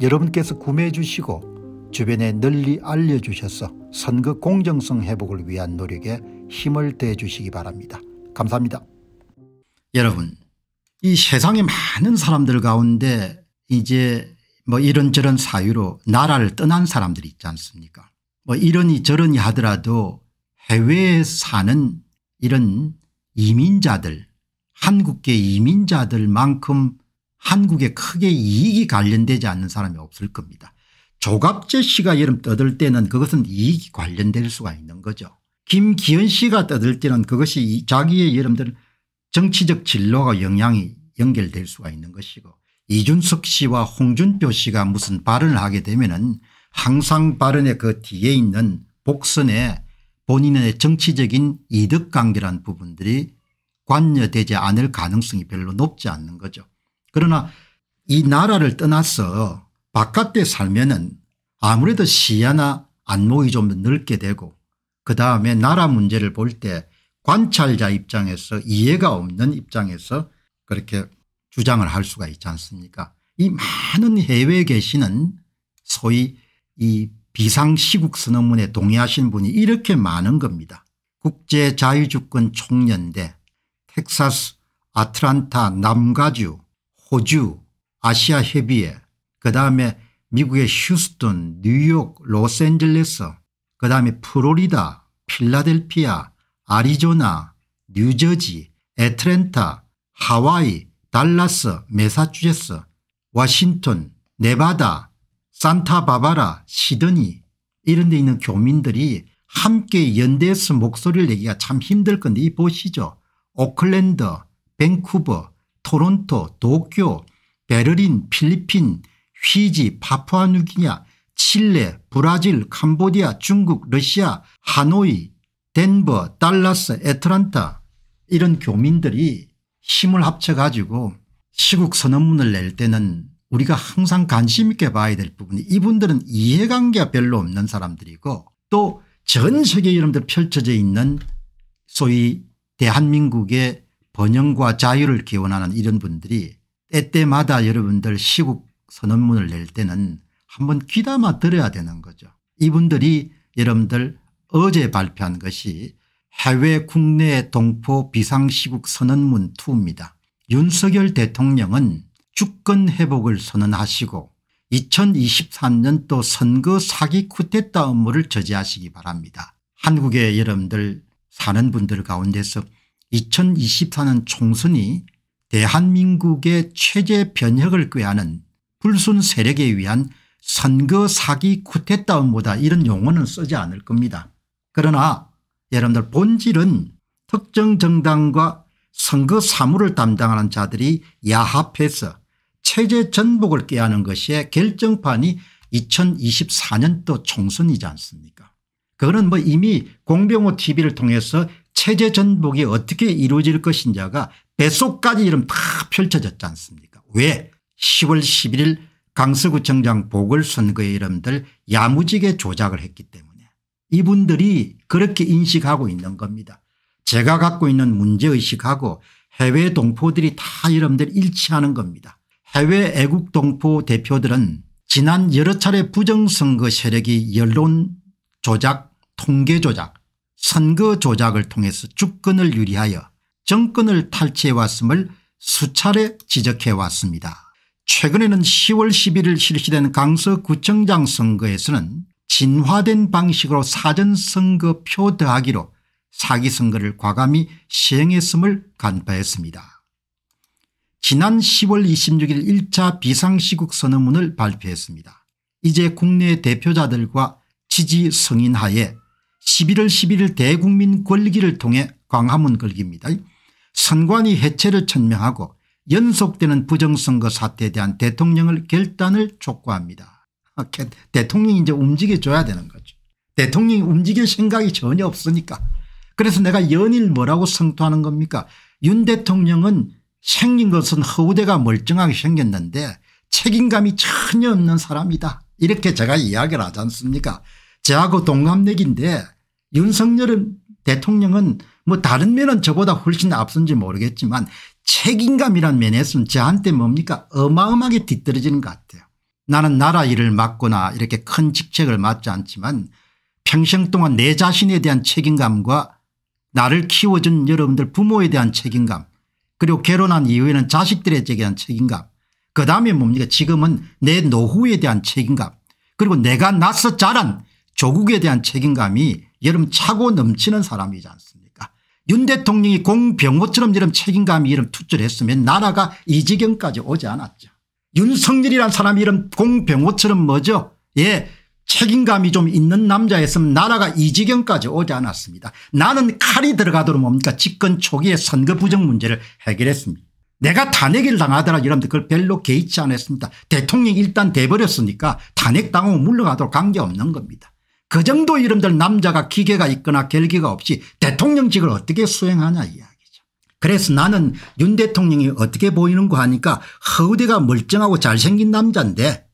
여러분께서 구매해 주시고 주변에 널리 알려주셔서 선거 공정성 회복을 위한 노력에 힘을 대 주시기 바랍니다. 감사합니다. 여러분 이세상에 많은 사람들 가운데 이제 뭐 이런저런 사유로 나라를 떠난 사람들이 있지 않습니까 뭐 이러니 저러니 하더라도 해외에 사는 이런 이민자들 한국계 이민자들만큼 한국에 크게 이익이 관련되지 않는 사람이 없을 겁니다. 조갑재 씨가 여름 떠들 때는 그것은 이익이 관련될 수가 있는 거죠. 김기현 씨가 떠들 때는 그것이 자기의 여러분들 정치적 진로가 영향이 연결될 수가 있는 것이고 이준석 씨와 홍준표 씨가 무슨 발언을 하게 되면 은 항상 발언의 그 뒤에 있는 복선에 본인의 정치적인 이득관계란 부분들이 관여되지 않을 가능성이 별로 높지 않는 거죠. 그러나 이 나라를 떠나서 바깥에 살면은 아무래도 시야나 안목이 좀 넓게 되고 그 다음에 나라 문제를 볼 때 관찰자 입장에서 이해가 없는 입장에서 그렇게 주장을 할 수가 있지 않습니까 이 많은 해외에 계시는 소위 이 비상시국 선언문에 동의하신 분이 이렇게 많은 겁니다. 국제자유주권 총연대 텍사스 아틀란타 남가주 호주 아시아 협의회 그 다음에 미국의 휴스턴 뉴욕 로스앤젤레스 그 다음에 플로리다 필라델피아 아리조나 뉴저지 애트랜타 하와이 달라스 메사추세스 워싱턴 네바다 산타바바라 시드니 이런 데 있는 교민들이 함께 연대해서 목소리를 내기가 참 힘들 건데 이 보시죠. 오클랜드 밴쿠버 토론토, 도쿄, 베를린, 필리핀, 휘지, 파푸아누기냐, 칠레, 브라질, 캄보디아, 중국, 러시아, 하노이, 덴버, 달라스, 애틀란타 이런 교민들이 힘을 합쳐가지고 시국 선언문을 낼 때는 우리가 항상 관심 있게 봐야 될 부분이 이분들은 이해관계가 별로 없는 사람들이고 또 전 세계 여러분들 펼쳐져 있는 소위 대한민국의 번영과 자유를 기원하는 이런 분들이 때때마다 여러분들 시국 선언문을 낼 때는 한번 귀담아 들어야 되는 거죠. 이분들이 여러분들 어제 발표한 것이 해외 국내 동포 비상시국 선언문 2입니다. 윤석열 대통령은 주권 회복을 선언하시고 2023년도 선거 사기 쿠데타 업무를 저지하시기 바랍니다. 한국의 여러분들 사는 분들 가운데서 2024년 총선이 대한민국의 체제 변혁을 꾀하는 불순 세력에 의한 선거 사기 쿠데타 음보다 이런 용어는 쓰지 않을 겁니다. 그러나 여러분들 본질은 특정 정당과 선거 사무를 담당하는 자들이 야합해서 체제 전복을 깨하는 것이 결정판이 2024년도 총선이지 않습니까 그거는 뭐 이미 공병호 tv를 통해서 체제 전복이 어떻게 이루어질 것인지가 뱃속까지 이름 다 펼쳐졌지 않습니까 왜 10월 11일 강서구청장 보궐선거의 이름들 야무지게 조작을 했기 때문에 이분들이 그렇게 인식하고 있는 겁니다. 제가 갖고 있는 문제의식하고 해외 동포들이 다 여러분들 일치하는 겁니다. 해외 애국 동포 대표들은 지난 여러 차례 부정선거 세력이 여론 조작 통계 조작 선거 조작을 통해서 주권을 유리하여 정권을 탈취해왔음을 수차례 지적해왔습니다. 최근에는 10월 11일 실시된 강서구청장 선거에서는 진화된 방식으로 사전선거 표 더하기로 사기선거를 과감히 시행했음을 간파했습니다. 지난 10월 26일 1차 비상시국 선언문을 발표했습니다. 이제 국내 대표자들과 지지 승인하에 11월 11일 대국민 권리기를 통해 광화문 걸기입니다. 선관위 해체를 천명하고 연속되는 부정선거 사태에 대한 대통령을 결단을 촉구합니다. 아, 대통령이 이제 움직여줘야 되는 거죠. 대통령이 움직일 생각이 전혀 없으니까. 그래서 내가 연일 뭐라고 성토하는 겁니까 윤 대통령은 생긴 것은 허우대가 멀쩡하게 생겼는데 책임감이 전혀 없는 사람이다. 이렇게 제가 이야기를 하지 않습니까 저하고 동갑내기인데 윤석열 대통령은 뭐 다른 면은 저보다 훨씬 앞선지 모르겠지만 책임감이란 면에서는 저한테 뭡니까 어마어마하게 뒤떨어지는 것 같아요. 나는 나라 일을 맡거나 이렇게 큰 직책을 맡지 않지만 평생 동안 내 자신에 대한 책임감과 나를 키워준 여러분들 부모에 대한 책임감 그리고 결혼한 이후에는 자식들에 대한 책임감 그 다음에 뭡니까 지금은 내 노후에 대한 책임감 그리고 내가 낳서 자란 조국에 대한 책임감이 여름 차고 넘치는 사람이지 않습니까 윤 대통령이 공병호처럼 이런 책임감이 이런 투철 했으면 나라가 이 지경까지 오지 않았죠. 윤석열이란 사람이 이런 공병호처럼 뭐죠 예 책임감이 좀 있는 남자였으면 나라가 이 지경까지 오지 않았습니다. 나는 칼이 들어가도록 뭡니까 집권 초기에 선거 부정 문제를 해결했습니다. 내가 탄핵을 당하더라 여러분들 그걸 별로 개의치 않았습니다. 대통령이 일단 돼버렸으니까 탄핵당하고 물러가도록 관계없는 겁니다. 그 정도 이름들 남자가 기계가 있거나 결기가 없이 대통령직을 어떻게 수행하냐 이야기죠. 그래서 나는 윤 대통령이 어떻게 보이는고 하니까 허우대가 멀쩡하고 잘생긴 남자인데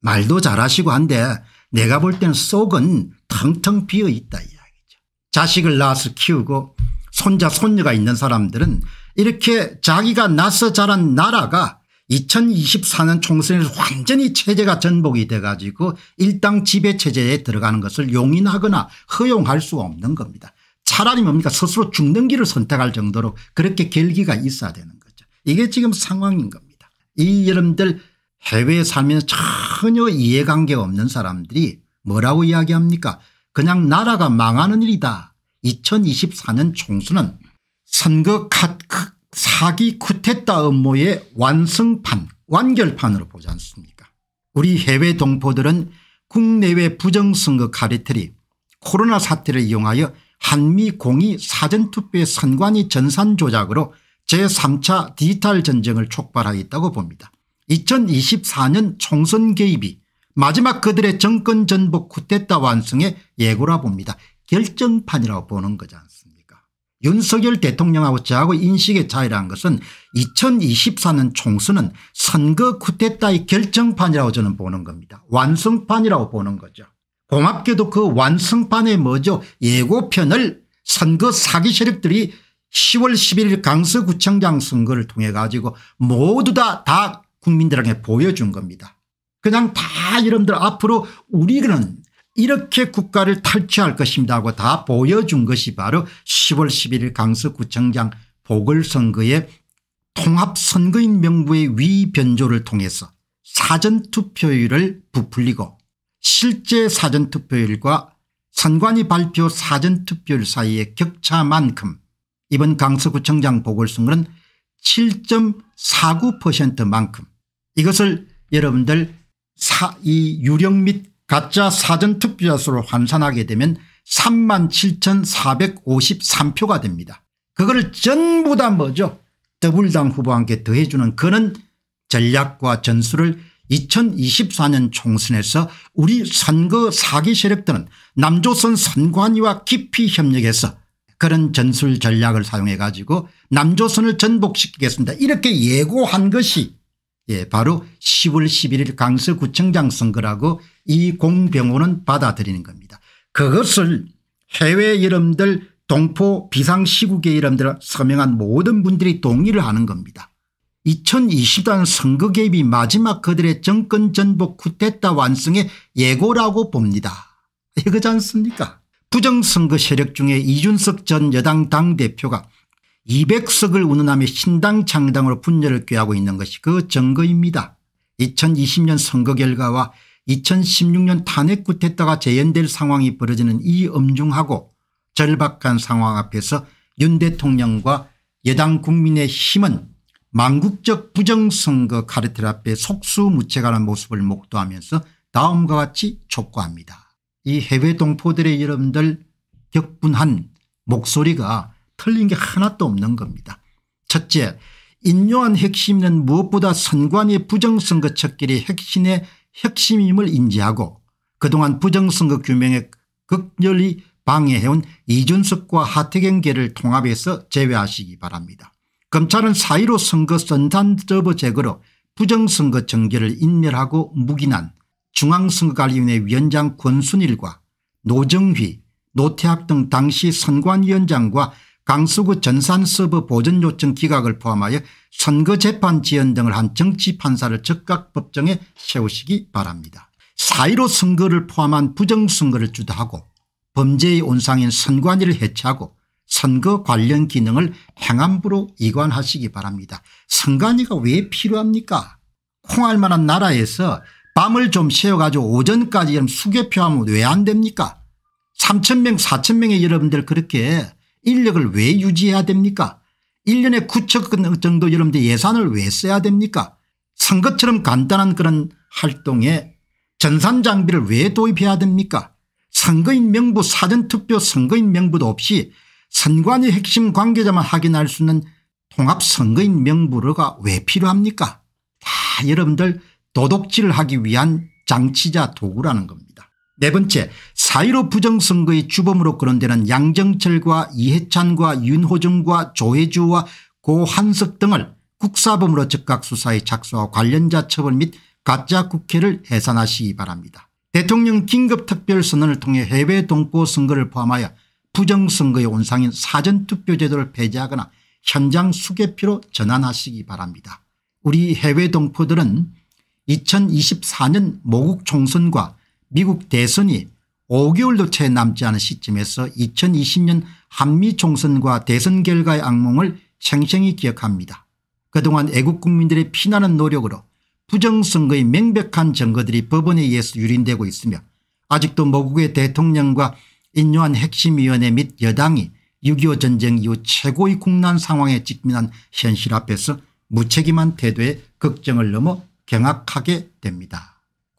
말도 잘하시고 한데 내가 볼 때는 속은 텅텅 비어 있다 이야기죠. 자식을 낳아서 키우고 손자 손녀가 있는 사람들은 이렇게 자기가 낳서 자란 나라가 2024년 총선에서 완전히 체제가 전복이 돼 가지고 일당 지배체제에 들어가는 것을 용인하거나 허용할 수 없는 겁니다. 차라리 뭡니까 스스로 죽는 길을 선택할 정도로 그렇게 결기가 있어야 되는 거죠. 이게 지금 상황인 겁니다. 이 여러분들 해외에 살면서 전혀 이해관계 없는 사람들이 뭐라고 이야기합니까 그냥 나라가 망하는 일이다. 2024년 총수는 선거 카, 트 사기 쿠데타 음모의 완성판 완결판으로 보지 않습니까 우리 해외 동포들은 국내외 부정선거 카리틀이 코로나 사태를 이용하여 한미 공이 사전투표의 선관위 전산 조작으로 제3차 디지털 전쟁을 촉발하겠다고 봅니다. 2024년 총선 개입이 마지막 그들의 정권 전복 쿠데타 완성의 예고라 봅니다. 결정판이라고 보는 거지 않습니까 윤석열 대통령하고 저하고 인식의 차이라는 것은 2024년 총선은 선거 쿠데타의 결정판이라고 저는 보는 겁니다. 완성판이라고 보는 거죠. 고맙게도 그 완성판에 먼저 예고편을 선거 사기 세력들이 10월 11일 강서구청장 선거를 통해 가지고 모두 다다 국민들에게 보여준 겁니다. 그냥 다 여러분들 앞으로 우리는 이렇게 국가를 탈취할 것입니다 하고 다 보여준 것이 바로 10월 11일 강서구청장 보궐선거의 통합선거인 명부의 위변조를 통해서 사전투표율을 부풀리고 실제 사전투표율과 선관위 발표 사전투표율 사이의 격차만큼 이번 강서구청장 보궐선거는 7.49%만큼 이것을 여러분들 사, 이유령및 가짜 사전투표자수를 환산하게 되면 37,453표가 됩니다. 그걸 전부 다 뭐죠 더블당 후보와 함 더해주는 그는 전략과 전술을 2024년 총선에서 우리 선거 사기 세력들은 남조선 선관위와 깊이 협력해서 그런 전술 전략을 사용해 가지고 남조선을 전복시키겠습니다. 이렇게 예고한 것이 예, 바로 10월 11일 강서구청장 선거라고 이 공병호는 받아들이는 겁니다. 그것을 해외 이름들 동포 비상시국의 이름들 서명한 모든 분들이 동의를 하는 겁니다. 2020단 선거 개입이 마지막 그들의 정권 전복 쿠데타 완성의 예고라고 봅니다. 이거지 않습니까 부정선거 세력 중에 이준석 전 여당 당대표가 200석을 운운하며 신당 창당으로 분열을 꾀하고 있는 것이 그 증거입니다. 2020년 선거 결과와 2016년 탄핵 구태타가 재연될 상황이 벌어지는 이 엄중하고 절박한 상황 앞에서 윤 대통령과 여당 국민의힘은 망국적 부정선거 카르텔 앞에 속수무책하는 모습을 목도하면서 다음과 같이 촉구합니다. 이 해외 동포들의 여러분들 격분한 목소리가 틀린 게 하나도 없는 겁니다. 첫째 인요한 핵심은 무엇보다 선관위 부정선거 척결이 핵심의 핵심임을 인지하고 그동안 부정선거 규명에 극렬히 방해해온 이준석과 하태경계를 통합해서 제외하시기 바랍니다. 검찰은 사1로 선거 선단 서버 제거로 부정선거 정계를 인멸하고 묵인한 중앙선거관리위원회 위원장 권순일과 노정휘 노태학 등 당시 선관위원장과 강서구 전산서버 보전요청 기각을 포함하여 선거재판 지연 등을 한 정치판사를 즉각 법정에 세우시기 바랍니다. 4.15 선거를 포함한 부정선거를 주도하고 범죄의 온상인 선관위를 해체하고 선거 관련 기능을 행안부로 이관하시기 바랍니다. 선관위가 왜 필요합니까 콩할 만한 나라에서 밤을 좀새워가지고 오전까지 수개표하면 왜 안 됩니까 3천명 4천명의 여러분들 그렇게 인력을 왜 유지해야 됩니까 1년에 9천 정도 여러분들 예산을 왜 써야 됩니까 선거처럼 간단한 그런 활동에 전산장비를 왜 도입해야 됩니까 선거인 명부 사전투표 선거인 명부도 없이 선관위 핵심 관계자만 확인할 수 있는 통합선거인 명부가 왜 필요합니까 다 여러분들 도둑질하기 을 위한 장치자 도구라는 겁니다. 네 번째 사1로 부정선거의 주범으로 거론되는 양정철과 이해찬과 윤호중과 조혜주와 고한석 등을 국사범으로 즉각 수사해 착수와 관련자 처벌 및 가짜 국회를 해산하시기 바랍니다. 대통령 긴급특별선언을 통해 해외 동포 선거를 포함하여 부정선거의 온상인 사전투표제도를 폐지하거나 현장 수개표로 전환하시기 바랍니다. 우리 해외 동포들은 2024년 모국 총선과 미국 대선이 5개월도 채 남지 않은 시점에서 2020년 한미 총선과 대선 결과의 악몽을 생생히 기억합니다. 그동안 애국 국민들의 피나는 노력으로 부정선거의 명백한 증거들이 법원에 의해서 유린되고 있으며 아직도 모국의 대통령과 인요한 핵심위원회 및 여당이 6.25 전쟁 이후 최고의 국난 상황에 직면한 현실 앞에서 무책임한 태도에 걱정을 넘어 경악하게 됩니다.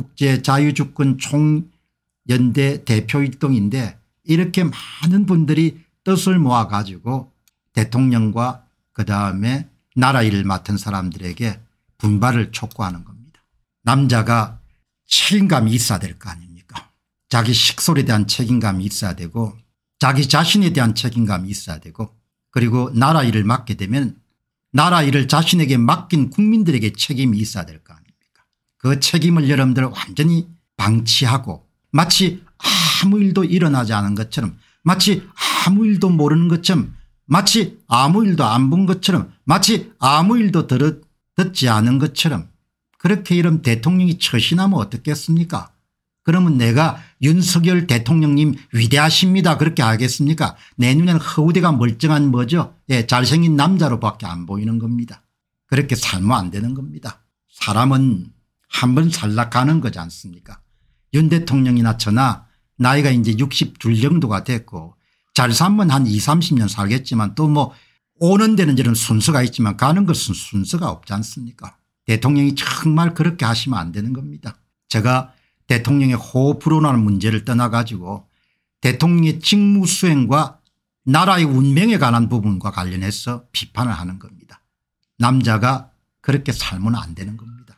국제자유주권 총연대 대표일동인데 이렇게 많은 분들이 뜻을 모아 가지고 대통령과 그다음에 나라 일을 맡은 사람들에게 분발을 촉구하는 겁니다. 남자가 책임감이 있어야 될 거 아닙니까 자기 식솔에 대한 책임감이 있어야 되고 자기 자신에 대한 책임감이 있어야 되고 그리고 나라 일을 맡게 되면 나라 일을 자신에게 맡긴 국민들에게 책임이 있어야 될까 그 책임을 여러분들 완전히 방치하고 마치 아무 일도 일어나지 않은 것처럼 마치 아무 일도 모르는 것처럼 마치 아무 일도 안 본 것처럼 마치 아무 일도 들었, 듣지 않은 것처럼 그렇게 이름 대통령이 처신하면 어떻겠습니까 그러면 내가 윤석열 대통령님 위대하십니다 그렇게 하겠습니까내눈에는 허우대가 멀쩡한 뭐죠 예, 잘생긴 남자로밖에 안 보이는 겁니다 그렇게 살면 안 되는 겁니다 사람은 한번 살락가는 거지 않습니까 윤 대통령이나 저나 나이가 이제 62 정도가 됐고 잘 살면 한2 30년 살겠지만 또 뭐 오는 데는 이런 순서가 있지만 가는 것은 순서가 없지 않습니까 대통령이 정말 그렇게 하시면 안 되는 겁니다. 제가 대통령의 호 불어나는 문제를 떠나 가지고 대통령의 직무 수행과 나라의 운명에 관한 부분과 관련해서 비판을 하는 겁니다. 남자가 그렇게 살면 안 되는 겁니다.